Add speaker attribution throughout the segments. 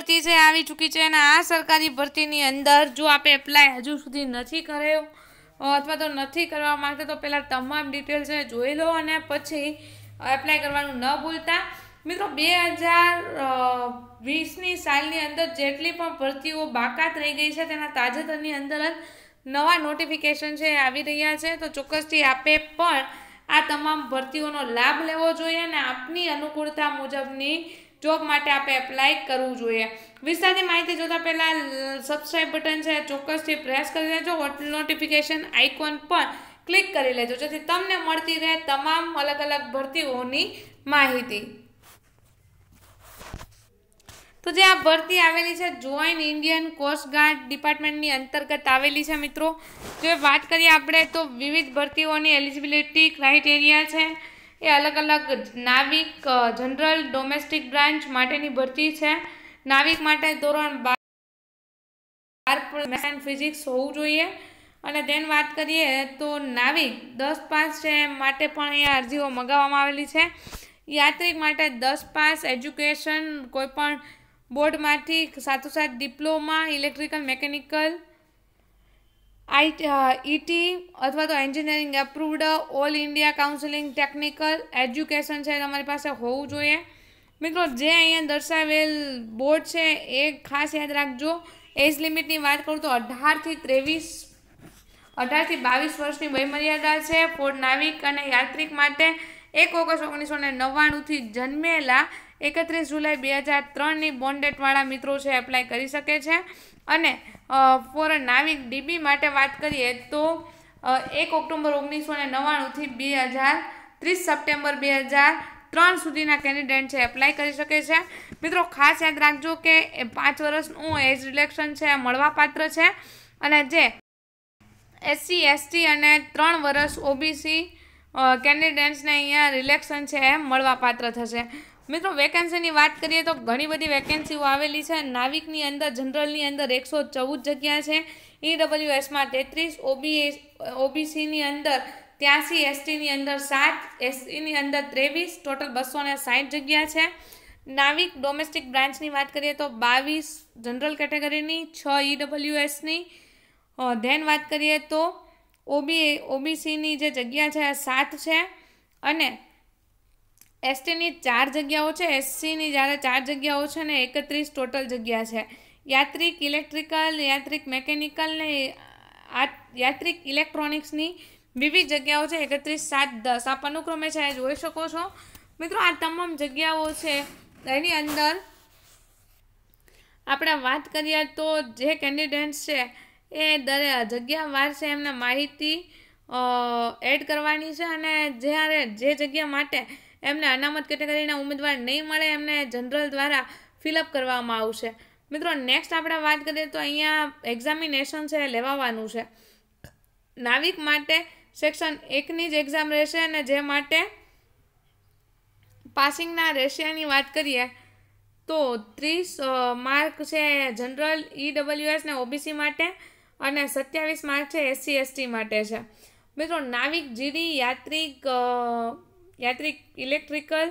Speaker 1: ભરતી છે આવી ચૂકી છે અને આ સરકારી ભરતીની અંદર જો આપણે એપ્લાય હજુ સુધી નથી કર્યો અથવા તો નથી કરવા માગતા તો પહેલાં તમામ ડિટેલ જોઈ લો અને પછી એપ્લાય કરવાનું ન ભૂલતા મિત્રો બે હજાર વીસની સાલની અંદર જેટલી પણ ભરતીઓ બાકાત રહી ગઈ છે તેના તાજેતરની અંદર જ નવા નોટિફિકેશન છે આવી રહ્યા છે તો ચોક્કસથી આપે પણ આ તમામ ભરતીઓનો લાભ લેવો જોઈએ અને આપની અનુકૂળતા મુજબની જોબ માટે આપણે એપ્લાય કરવું જોઈએ વિસ્તારની માહિતી જોતાં પહેલાં સબસ્ક્રાઈબ બટન છે ચોક્કસથી પ્રેસ કરી લેજો નોટિફિકેશન આઇકોન પણ ક્લિક કરી લેજો જેથી તમને મળતી રહે તમામ અલગ અલગ ભરતીઓની માહિતી તો જે આ ભરતી આવેલી છે જોઈન ઇન્ડિયન કોસ્ટગાર્ડ ડિપાર્ટમેન્ટની અંતર્ગત આવેલી છે મિત્રો જો વાત કરીએ આપણે તો વિવિધ ભરતીઓની એલિજિબિલિટી ક્રાઇટેરિયા છે એ અલગ અલગ નાવિક જનરલ ડોમેસ્ટિક બ્રાન્ચ માટેની ભરતી છે નાવિક માટે ધોરણ બાર બાર ફિઝિક્સ હોવું જોઈએ અને તેની વાત કરીએ તો નાવિક દસ પાસ છે માટે પણ અહીંયા અરજીઓ મગાવવામાં આવેલી છે યાત્રિક માટે દસ પાસ એજ્યુકેશન કોઈપણ બોર્ડમાંથી સાથોસાથ diploma electrical mechanical IT ET અથવા તો engineering approved all India counselling technical education છે તમારી પાસે હોવું જોઈએ મિત્રો જે અહીંયા દર્શાવેલ બોર્ડ છે એ ખાસ યાદ રાખજો એજ લિમિટની વાત કરું તો અઢારથી ત્રેવીસ અઢારથી બાવીસ વર્ષની વયમર્યાદા છે ફોડ નાવિક અને યાત્રિક માટે એક ઓગસ્ટ ઓગણીસો ને નવ્વાણુંથી જન્મેલા એકત્રીસ જુલાઈ બે હજાર ત્રણની બોન્ડેટવાળા મિત્રો છે એપ્લાય કરી શકે છે અને ફોર નાવિક ડીબી માટે વાત કરીએ તો એક ઓક્ટોબર ઓગણીસો ને નવ્વાણુંથી બે હજાર ત્રીસ સપ્ટેમ્બર બે હજાર ત્રણ સુધીના કેન્ડિડેટ છે એપ્લાય કરી શકે છે મિત્રો ખાસ યાદ રાખજો કે પાંચ વર્ષનું એજ રિલેક્શન છે મળવાપાત્ર છે અને જે એસસી એસટી અને ત્રણ વર્ષ ઓબીસી કેન્ડિડેટ્સને અહીંયા રિલેક્શન છે એ મળવાપાત્ર થશે મિત્રો વેકેન્સીની વાત કરીએ તો ઘણી બધી વેકેન્સીઓ આવેલી છે નાવિકની અંદર જનરલની અંદર એકસો ચૌદ જગ્યા છે એસમાં તેત્રીસ ઓબી ઓબીસીની અંદર ત્યાંસી એસટીની અંદર સાત એસસીની અંદર ત્રેવીસ ટોટલ બસો ને સાઠ જગ્યા છે નાવિક ડોમેસ્ટિક બ્રાન્ચની વાત કરીએ તો બાવીસ જનરલ કેટેગરીની છ એસની ધેન વાત કરીએ તો ઓબી ઓબીસીની જે જગ્યા છે સાત છે અને એસટીની ચાર જગ્યાઓ છે એસસીની જ્યારે ચાર જગ્યાઓ છે ને એકત્રીસ ટોટલ જગ્યા છે યાત્રિક ઇલેક્ટ્રિકલ યાત્રિક મેકેનિકલ ને યાત્રિક ઇલેક્ટ્રોનિક્સની વિવિધ જગ્યાઓ છે એકત્રીસ સાત દસ આપ અનુક્રમે છે જોઈ શકો છો મિત્રો આ તમામ જગ્યાઓ છે એની અંદર આપણે વાત કરીએ તો જે કેન્ડિડેટ્સ છે એ દરેક જગ્યાવાર છે એમને માહિતી એડ કરવાની છે અને જ્યારે જે જગ્યા માટે એમને અનામત કેટેગરીના ઉમેદવાર નહીં મળે એમને જનરલ દ્વારા ફિલઅપ કરવામાં આવશે મિત્રો નેક્સ્ટ આપણે વાત કરીએ તો અહીંયા એક્ઝામિનેશન છે લેવાવાનું છે નાવિક માટે સેક્શન એકની જ એક્ઝામ રહેશે અને જે માટે પાસિંગના રેશિયાની વાત કરીએ તો ત્રીસ માર્ક છે જનરલ ઈડબલ્યુએસ e ને ઓબીસી માટે અને સત્યાવીસ માર્ક છે એસસી એસટી માટે છે મિત્રો નાવિક જીડી યાત્રિક યાત્રિક ઇલેક્ટ્રિકલ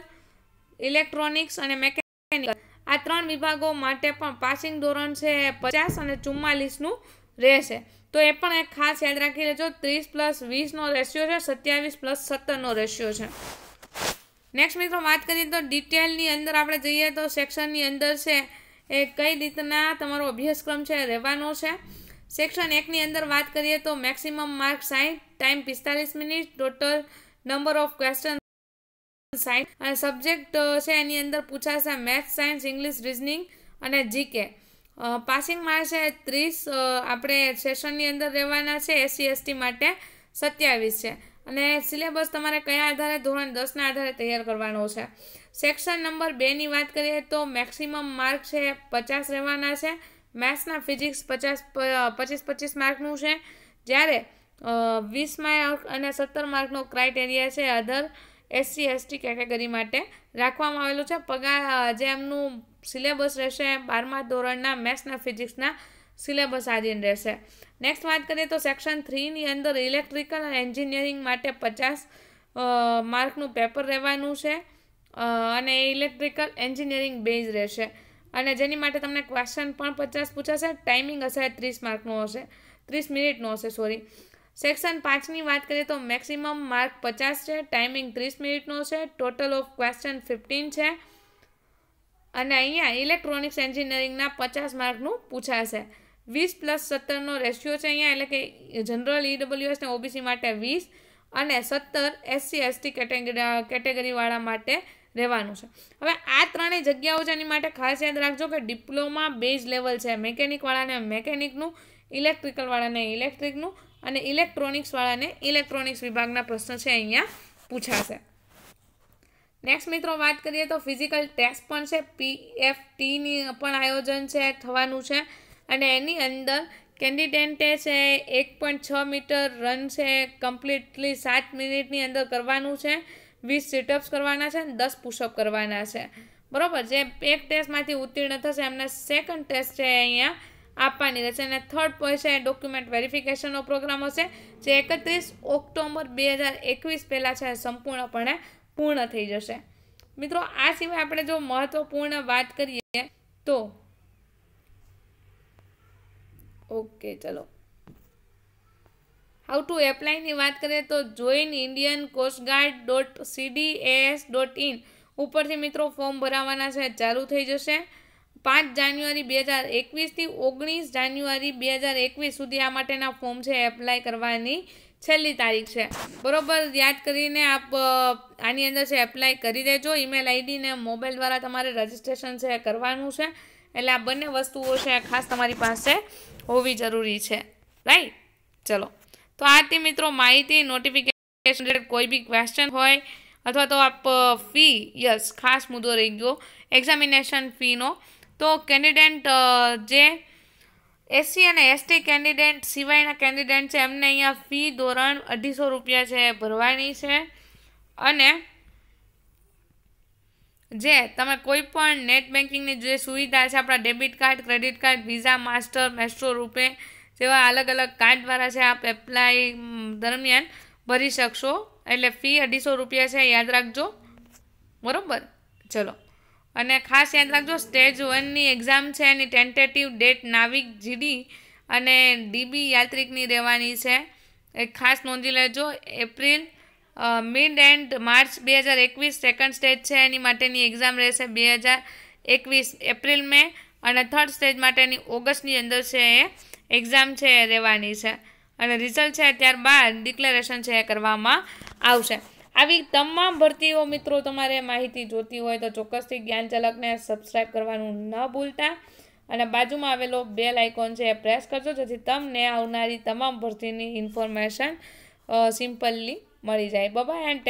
Speaker 1: ઇલેક્ટ્રોનિક્સ અને મેકેનિકલ આ ત્રણ વિભાગો માટે પણ પાસિંગ ધોરણ છે પચાસ અને ચુમ્માલીસનું રહેશે તો એ પણ એક ખાસ યાદ રાખી લેજો ત્રીસ પ્લસ વીસનો રેશિયો છે સત્યાવીસ પ્લસ સત્તરનો રેશિયો છે નેક્સ્ટ મિત્રો વાત કરીએ તો ડિટેલની અંદર આપણે જઈએ તો સેક્શનની અંદર છે એ કઈ રીતના તમારો અભ્યાસક્રમ છે રહેવાનો છે સેક્શન એકની અંદર વાત કરીએ તો મેક્સિમમ માર્ક સાઠ ટાઈમ પિસ્તાલીસ minute total number of question science અને સબ્જેક્ટ છે એની અંદર પૂછાશે મેથ્સ સાયન્સ ઇંગ્લિશ રિઝનિંગ અને જીકે પાસિંગ માર્ક્સ છે ત્રીસ આપણે સેશનની અંદર રહેવાના છે એસસી એસટી માટે સત્યાવીસ છે અને સિલેબસ તમારે કયા આધારે ધોરણ દસના આધારે તૈયાર કરવાનો છે સેક્શન નંબર બેની વાત કરીએ તો મેક્સિમમ માર્ક છે પચાસ રહેવાના છે મેથ્સના ફિઝિક્સ પચાસ પચીસ પચીસ માર્કનું છે જ્યારે વીસ માર્ક અને સત્તર માર્કનો ક્રાઇટેરિયા છે અધર એસસી એસટી કેટેગરી માટે રાખવામાં આવેલું છે પગાર જે એમનું સિલેબસ રહેશે બારમા ધોરણના મેથ્સના ફિઝિક્સના સિલેબસ આધીન રહેશે નેક્સ્ટ વાત કરીએ તો સેક્શન થ્રીની અંદર ઇલેક્ટ્રિકલ અને એન્જિનિયરિંગ માટે પચાસ માર્કનું પેપર રહેવાનું છે અને ઇલેક્ટ્રિકલ એન્જિનિયરિંગ બેઝ રહેશે અને જેની માટે તમને ક્વેશ્ચન પણ પચાસ પૂછાશે ટાઈમિંગ હશે ત્રીસ માર્કનું હશે ત્રીસ મિનિટનું હશે સોરી સેક્શન પાંચની વાત કરીએ તો મેક્સિમમ માર્ક પચાસ છે ટાઈમિંગ ત્રીસ મિનિટનો છે ટોટલ ઓફ ક્વેશ્ચન ફિફ્ટીન છે અને અહીંયા ઇલેક્ટ્રોનિક્સ એન્જિનિયરિંગના પચાસ માર્કનું પૂછાશે વીસ પ્લસ સત્તરનો રેશિયો છે અહીંયા એટલે કે જનરલ ઈડબ્લ્યુએસ ને ઓબીસી માટે વીસ અને સત્તર એસસી એસટી કેટેગરી કેટેગરીવાળા માટે રહેવાનું છે હવે આ ત્રણેય જગ્યાઓ છે એની માટે ખાસ યાદ રાખજો કે ડિપ્લોમા બેઝ લેવલ છે મેકેનિકવાળાને મેકેનિકનું ઇલેક્ટ્રિકલવાળાને ઇલેક્ટ્રિકનું અને ઇલેક્ટ્રોનિક્સવાળાને ઇલેક્ટ્રોનિક્સ વિભાગના પ્રશ્ન છે અહીંયા પૂછાશે નેક્સ્ટ મિત્રો વાત કરીએ તો ફિઝિકલ ટેસ્ટ પણ છે પીએફટીની પણ આયોજન છે થવાનું છે અને એની અંદર કેન્ડિડેટે છે એક પોઈન્ટ છ મીટર રન છે કમ્પ્લીટલી સાત મિનિટની અંદર કરવાનું છે વીસ સિટઅપ્સ કરવાના છે અને દસ પુશઅપ કરવાના છે બરાબર જે એક ટેસ્ટમાંથી ઉત્તીર્ણ થશે એમના સેકન્ડ ટેસ્ટ છે અહીંયા આપવાની રહેશે અને થર્ડ પોઈન્ટ છે ડોક્યુમેન્ટ વેરિફિકેશનનો પ્રોગ્રામ હશે જે એકત્રીસ ઓક્ટોબર બે હજાર એકવીસ પહેલાં છે સંપૂર્ણપણે પૂર્ણ થઈ જશે મિત્રો આ સિવાય આપણે જો મહત્વપૂર્ણ વાત કરીએ તો ઓકે ચલો હાઉ ટુ એપ્લાયની વાત કરીએ તો join Indian coastguard dot CD S dot in ઉપરથી મિત્રો ફોર્મ ભરાવાના છે ચાલુ થઈ જશે પાંચ જાન્યુઆરી બે હજાર એકવીસથી ઓગણીસ જાન્યુઆરી બે હજાર એકવીસ સુધી આ માટેના ફોર્મ છે એપ્લાય કરવાની છેલ્લી તારીખ છે બરોબર યાદ કરીને આપ આની અંદર છે એપ્લાય કરી દેજો ઈમેલ આઈડીને મોબાઈલ દ્વારા તમારે રજીસ્ટ્રેશન છે કરવાનું છે એટલે આ બંને વસ્તુઓ છે ખાસ તમારી પાસે હોવી જરૂરી છે રાઈટ ચલો તો આથી મિત્રો માહિતી નોટિફિકેશન કોઈ બી ક્વેશ્ચન હોય અથવા તો આપ ફી યસ ખાસ મુદ્દો રહી ગયો એક્ઝામિનેશન ફીનો તો કેન્ડિડેટ જે એસસી અને એસટી કેન્ડિડેટ સિવાયના કેન્ડિડેટ છે એમને અહીંયા ફી ધોરણ અઢીસો રૂપિયા છે ભરવાની છે અને જે તમે કોઈ પણ નેટ બેન્કિંગની જે સુવિધા છે આપણા debit card credit card Visa Master Maestro RuPay જેવા અલગ અલગ કાર્ડ દ્વારા છે આપ એપ્લાય દરમિયાન ભરી શકશો એટલે ફી અઢીસો રૂપિયા છે યાદ રાખજો બરાબર ચલો અને ખાસ યાદ રાખજો સ્ટેજ વનની એક્ઝામ છે એની ટેન્ટેટિવ ડેટ નાવિક જીડી અને ડીબી યાત્રિકની રહેવાની છે એ ખાસ નોંધી લેજો એપ્રિલ મિડ એન્ડ માર્ચ બે હજાર એકવીસ સેકન્ડ સ્ટેજ છે એની માટેની એક્ઝામ રહેશે બે હજાર એકવીસ એપ્રિલ મે અને થર્ડ સ્ટેજ માટેની ઓગસ્ટની અંદર છે એ એક્ઝામ છે એ રહેવાની છે અને રિઝલ્ટ છે ત્યારબાદ ડિક્લેરેશન છે એ કરવામાં આવશે આવી તમામ ભરતીઓ મિત્રો તમારે માહિતી જોતી હોય તો ચોક્કસથી જ્ઞાનચાલકને ચાલકને સબસ્ક્રાઈબ કરવાનું ન ભૂલતા અને બાજુમાં આવેલો બેલ આઇકોન છે એ પ્રેસ કરજો જેથી તમને આવનારી તમામ ભરતીની ઇન્ફોર્મેશન સિમ્પલી મળી જાય બબાય એન્ડ